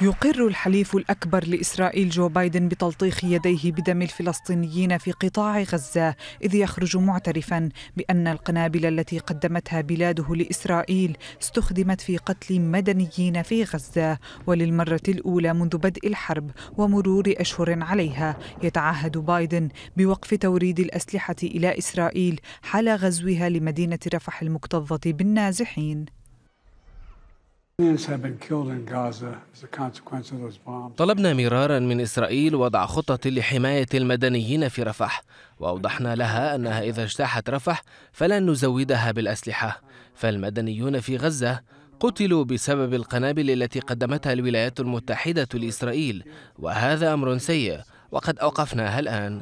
يقر الحليف الأكبر لإسرائيل جو بايدن بتلطيخ يديه بدم الفلسطينيين في قطاع غزة إذ يخرج معترفا بأن القنابل التي قدمتها بلاده لإسرائيل استخدمت في قتل مدنيين في غزة وللمرة الأولى منذ بدء الحرب ومرور أشهر عليها يتعهد بايدن بوقف توريد الأسلحة إلى إسرائيل حال غزوها لمدينة رفح المكتظة بالنازحين طلبنا مرارا من إسرائيل وضع خطط لحماية المدنيين في رفح وأوضحنا لها أنها إذا اجتاحت رفح فلن نزودها بالأسلحة فالمدنيون في غزة قتلوا بسبب القنابل التي قدمتها الولايات المتحدة لإسرائيل وهذا أمر سيء وقد أوقفناها الآن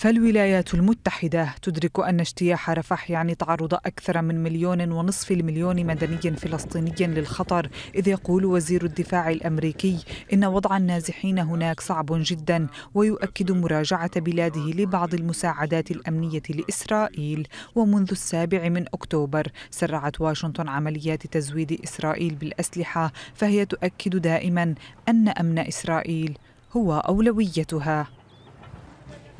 فالولايات المتحدة تدرك أن اجتياح رفح يعني تعرض أكثر من مليون ونصف المليون مدني فلسطيني للخطر إذ يقول وزير الدفاع الأمريكي إن وضع النازحين هناك صعب جدا ويؤكد مراجعة بلاده لبعض المساعدات الأمنية لإسرائيل ومنذ السابع من أكتوبر سرعت واشنطن عمليات تزويد إسرائيل بالأسلحة فهي تؤكد دائما أن أمن إسرائيل هو أولويتها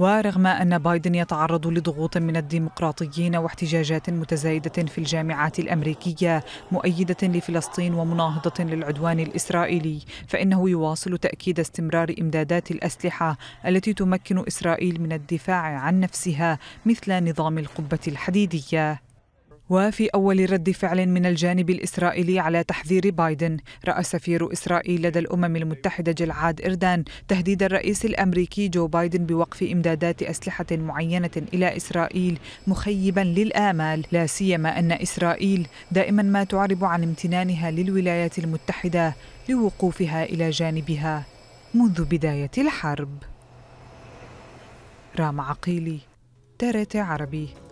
ورغم أن بايدن يتعرض لضغوط من الديمقراطيين واحتجاجات متزايدة في الجامعات الأمريكية مؤيدة لفلسطين ومناهضة للعدوان الإسرائيلي فإنه يواصل تأكيد استمرار إمدادات الأسلحة التي تمكن إسرائيل من الدفاع عن نفسها مثل نظام القبة الحديدية وفي أول رد فعل من الجانب الإسرائيلي على تحذير بايدن رأى سفير إسرائيل لدى الأمم المتحدة جلعاد إردان تهديد الرئيس الأمريكي جو بايدن بوقف إمدادات أسلحة معينة إلى إسرائيل مخيبا للآمال لا سيما أن إسرائيل دائما ما تعرب عن امتنانها للولايات المتحدة لوقوفها إلى جانبها منذ بداية الحرب رام عقيلي ترت عربي